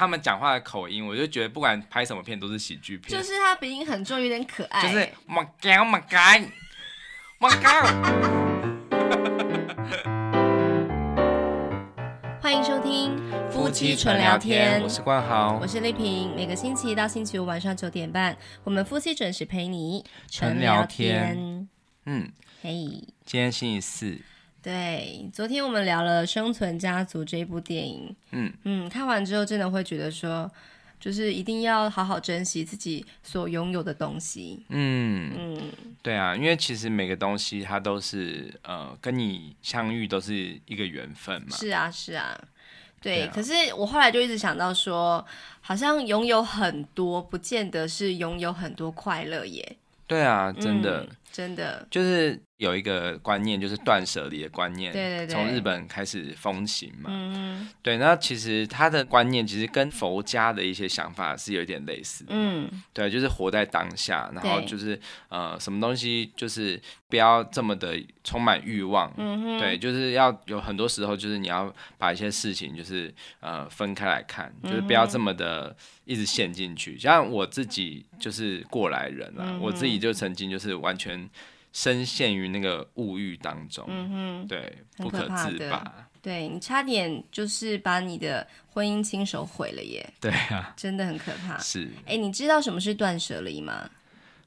他们讲话的口音，我就觉得不管拍什么片都是喜剧片。就是他鼻音很重，有点可爱。就是 My God, My God, My God！欢迎收听夫妻纯聊天。我是关豪，我是丽萍。每个星期一到星期五晚上九点半，我们夫妻准时陪你纯聊天。嗯，嘿，今天星期四。对，昨天我们聊了《生存家族》这一部电影，嗯嗯，看完之后真的会觉得说，就是一定要好好珍惜自己所拥有的东西。嗯嗯，对啊，因为其实每个东西它都是呃跟你相遇都是一个缘分嘛。是啊是啊，对。可是我后来就一直想到说，好像拥有很多，不见得是拥有很多快乐耶。对啊，真的。真的。就是。有一个观念，就是断舍离的观念，从日本开始风行嘛。对，那其实他的观念其实跟佛家的一些想法是有点类似。嗯，对，就是活在当下，然后就是呃，什么东西就是不要这么的充满欲望。嗯对，就是要有很多时候就是你要把一些事情就是呃分开来看，就是不要这么的一直陷进去。像我自己就是过来人了，我自己就曾经就是完全。深陷于那个物欲当中，嗯哼，对，不可自拔。对你差点就是把你的婚姻亲手毁了耶。对啊，真的很可怕。是，哎，你知道什么是断舍离吗？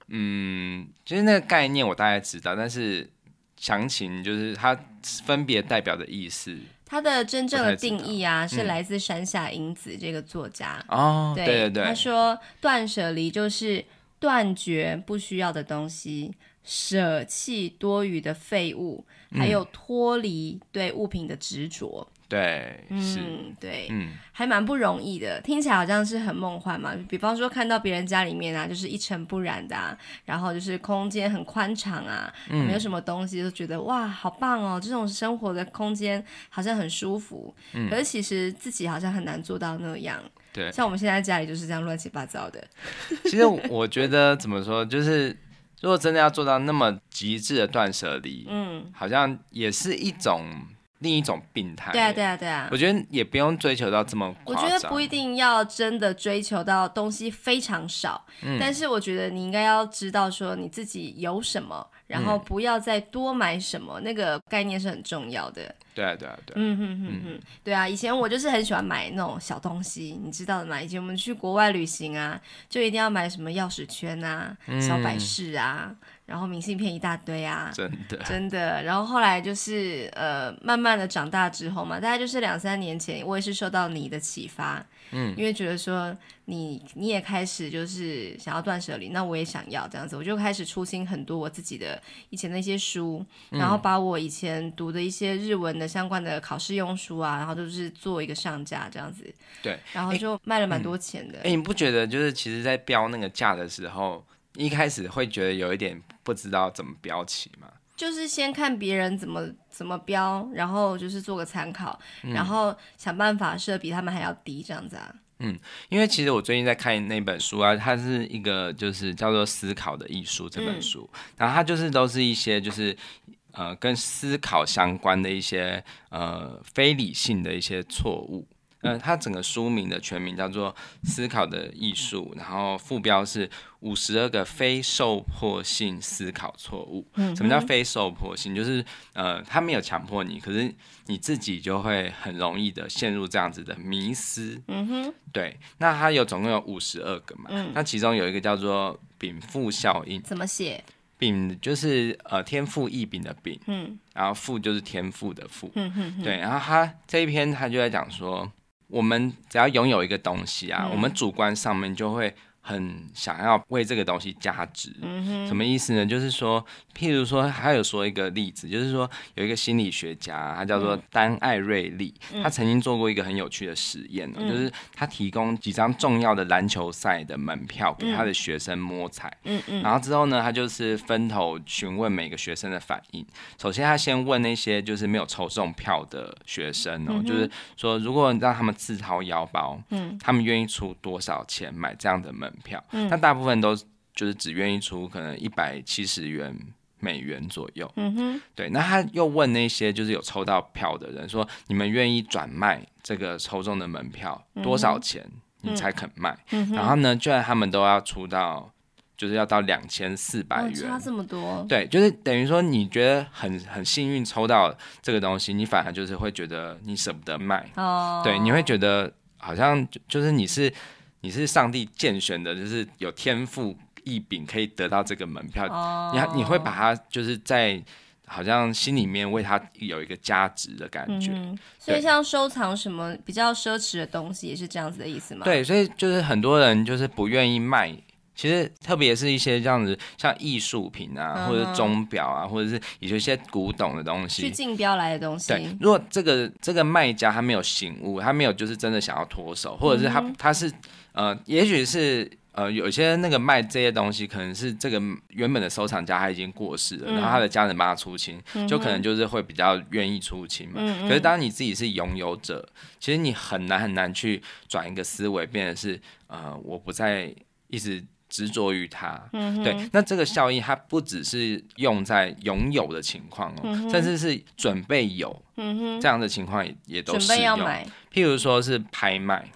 嗯，其实那个概念我大概知道，但是详情就是它分别代表的意思。它的真正的定义啊，是来自山下英子这个作家。哦，对对对，他说断舍离就是断绝不需要的东西。舍弃多余的废物，还有脱离对物品的执着。对，是，对，嗯，还蛮不容易的。听起来好像是很梦幻嘛。比方说，看到别人家里面啊，就是一尘不染的，然后就是空间很宽敞啊，没有什么东西，就觉得哇，好棒哦！这种生活的空间好像很舒服。嗯。可是其实自己好像很难做到那样。对。像我们现在家里就是这样乱七八糟的。其实我觉得怎么说，就是。如果真的要做到那么极致的断舍离，嗯，好像也是一种另一种病态。对啊，对啊，对啊。我觉得也不用追求到这么。我觉得不一定要真的追求到东西非常少，但是我觉得你应该要知道说你自己有什么。然后不要再多买什么，那个概念是很重要的。对啊，对啊，对。嗯嗯嗯嗯，对啊，以前我就是很喜欢买那种小东西，你知道的嘛。以前我们去国外旅行啊，就一定要买什么钥匙圈啊、小摆饰啊，然后明信片一大堆啊，真的，真的。然后后来就是呃，慢慢的长大之后嘛，大概就是两三年前，我也是受到你的启发。嗯，因为觉得说你你也开始就是想要断舍离，那我也想要这样子，我就开始出新很多我自己的以前那些书，然后把我以前读的一些日文的相关的考试用书啊，然后都是做一个上架这样子。对，然后就卖了蛮多钱的。哎，你不觉得就是其实，在标那个价的时候，一开始会觉得有一点不知道怎么标起吗？就是先看别人怎么怎么标，然后就是做个参考，然后想办法设比他们还要低这样子啊。嗯，因为其实我最近在看那本书啊，它是一个就是叫做《思考的艺术》这本书，然后它就是都是一些就是呃跟思考相关的一些呃非理性的一些错误。呃，它整个书名的全名叫做《思考的艺术》，然后副标是“五十二个非受迫性思考错误”。嗯，什么叫非受迫性？就是呃，他没有强迫你，可是你自己就会很容易的陷入这样子的迷失。嗯哼，对。那它有总共有五十二个嘛？嗯，那其中有一个叫做“禀赋效应”。怎么写？禀就是呃天赋异禀的禀，嗯，然后赋就是天赋的赋。嗯哼，对。然后他这一篇他就在讲说。我们只要拥有一个东西啊，我们主观上面就会。很想要为这个东西加值，什么意思呢？就是说，譬如说，还有说一个例子，就是说，有一个心理学家，他叫做丹·艾瑞利，他曾经做过一个很有趣的实验哦，就是他提供几张重要的篮球赛的门票给他的学生摸彩，嗯嗯，然后之后呢，他就是分头询问每个学生的反应。首先，他先问那些就是没有抽中票的学生哦，就是说，如果让他们自掏腰包，嗯，他们愿意出多少钱买这样的门？票，那大部分都就是只愿意出可能一百七十元美元左右。嗯哼，对。那他又问那些就是有抽到票的人说：“你们愿意转卖这个抽中的门票多少钱？你才肯卖？”然后呢，居然他们都要出到，就是要到两千四百元，差这么多。对，就是等于说你觉得很很幸运抽到这个东西，你反而就是会觉得你舍不得卖。哦，对，你会觉得好像就是你是。你是上帝拣选的，就是有天赋异禀，可以得到这个门票。你你会把它，就是在好像心里面为他有一个价值的感觉。所以像收藏什么比较奢侈的东西，也是这样子的意思吗？对，所以就是很多人就是不愿意卖。其实特别是一些这样子，像艺术品啊，或者钟表啊，或者是也一些古董的东西。去竞标来的东西。对，如果这个这个卖家他没有醒悟，他没有就是真的想要脱手，或者是他他是呃，也许是呃，有些那个卖这些东西，可能是这个原本的收藏家他已经过世了，然后他的家人帮他出清，就可能就是会比较愿意出清嘛。可是当你自己是拥有者，其实你很难很难去转一个思维，变成是呃，我不再一直。执着于它，对，那这个效益它不只是用在拥有的情况哦，甚至是准备有，这样的情况也也都。准备要买。譬如说是拍卖，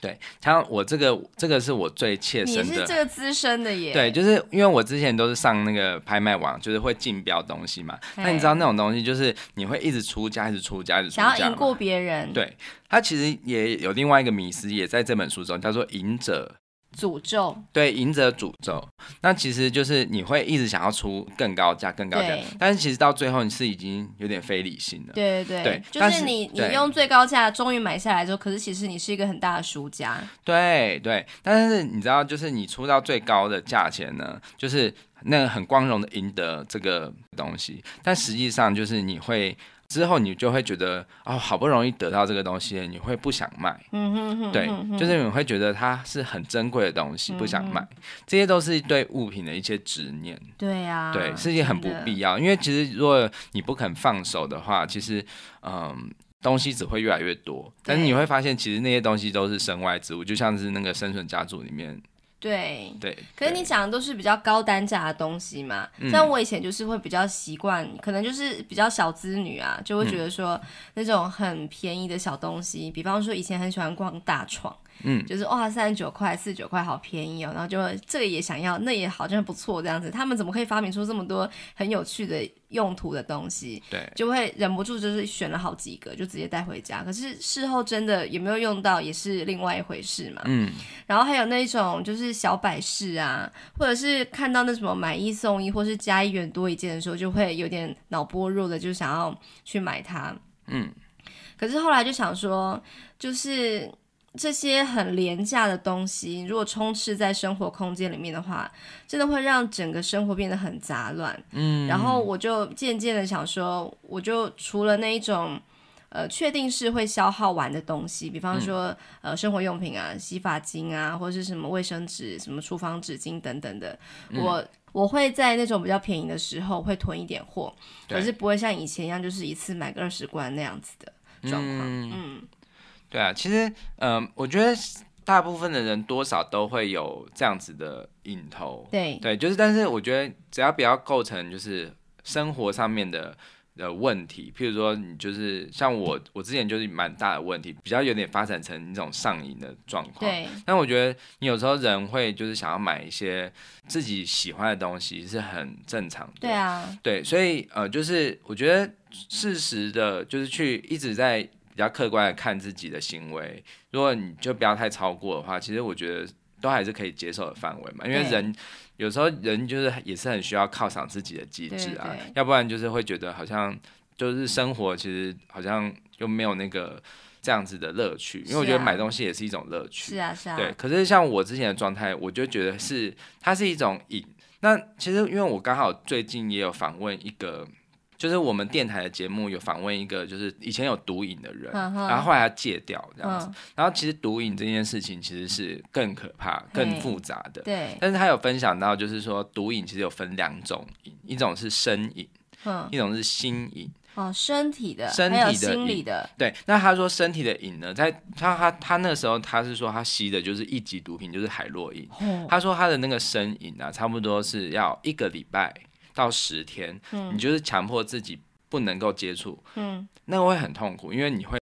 对，像我这个这个是我最切身的。你是这个资深的耶？对，就是因为我之前都是上那个拍卖网，就是会竞标东西嘛。那你知道那种东西，就是你会一直出价，一直出价，一直出价。想要赢过别人。对，它其实也有另外一个迷思，也在这本书中，叫做“赢者”。诅咒对，赢者诅咒，那其实就是你会一直想要出更高价、更高价，但是其实到最后你是已经有点非理性了。对对对，就是你你用最高价终于买下来之后，可是其实你是一个很大的输家。对对，但是你知道，就是你出到最高的价钱呢，就是那个很光荣的赢得这个东西，但实际上就是你会。之后你就会觉得哦，好不容易得到这个东西，你会不想卖。嗯哼哼，对，就是你会觉得它是很珍贵的东西，不想卖。这些都是对物品的一些执念。对呀，对，是一件很不必要。因为其实如果你不肯放手的话，其实嗯，东西只会越来越多。但是你会发现，其实那些东西都是身外之物，就像是那个生存家族里面。对，对，可是你讲的都是比较高单价的东西嘛？像我以前就是会比较习惯，可能就是比较小资女啊，就会觉得说那种很便宜的小东西，比方说以前很喜欢逛大床，嗯，就是哇三十九块、四十九块好便宜哦，然后就这个也想要，那也好，真的不错这样子。他们怎么可以发明出这么多很有趣的？用途的东西，对，就会忍不住就是选了好几个，就直接带回家。可是事后真的也没有用到，也是另外一回事嘛。嗯，然后还有那种就是小摆饰啊，或者是看到那什么买一送一，或是加一元多一件的时候，就会有点脑波弱的，就想要去买它。嗯，可是后来就想说，就是。这些很廉价的东西，如果充斥在生活空间里面的话，真的会让整个生活变得很杂乱。嗯，然后我就渐渐的想说，我就除了那一种，呃，确定是会消耗完的东西，比方说，呃，生活用品啊，洗发精啊，或者是什么卫生纸、什么厨房纸巾等等的，我我会在那种比较便宜的时候会囤一点货，可是不会像以前一样，就是一次买个二十罐那样子的状况。嗯。对啊，其实，嗯，我觉得大部分的人多少都会有这样子的瘾头，对，对，就是，但是我觉得只要不要构成就是生活上面的的问题，譬如说，你就是像我，我之前就是蛮大的问题，比较有点发展成一种上瘾的状况，对。但我觉得你有时候人会就是想要买一些自己喜欢的东西是很正常的，对啊，对，所以，呃，就是我觉得适时的，就是去一直在。比较客观的看自己的行为，如果你就不要太超过的话，其实我觉得都还是可以接受的范围嘛。因为人有时候人就是也是很需要犒赏自己的机制啊，要不然就是会觉得好像就是生活其实好像就没有那个这样子的乐趣。因为我觉得买东西也是一种乐趣，是啊是啊。对，可是像我之前的状态，我就觉得是它是一种瘾。那其实因为我刚好最近也有访问一个。就是我们电台的节目有访问一个，就是以前有毒瘾的人，然后后来戒掉这样子。然后其实毒瘾这件事情其实是更可怕、更复杂的。对。但是他有分享到，就是说毒瘾其实有分两种，一种是身瘾，一种是心瘾。哦，身体的，身有心理的。对。那他说身体的瘾呢，在他他他那时候他是说他吸的就是一级毒品，就是海洛因。他说他的那个身瘾啊，差不多是要一个礼拜。到十天，你就是强迫自己不能够接触，嗯，那会很痛苦，因为你会。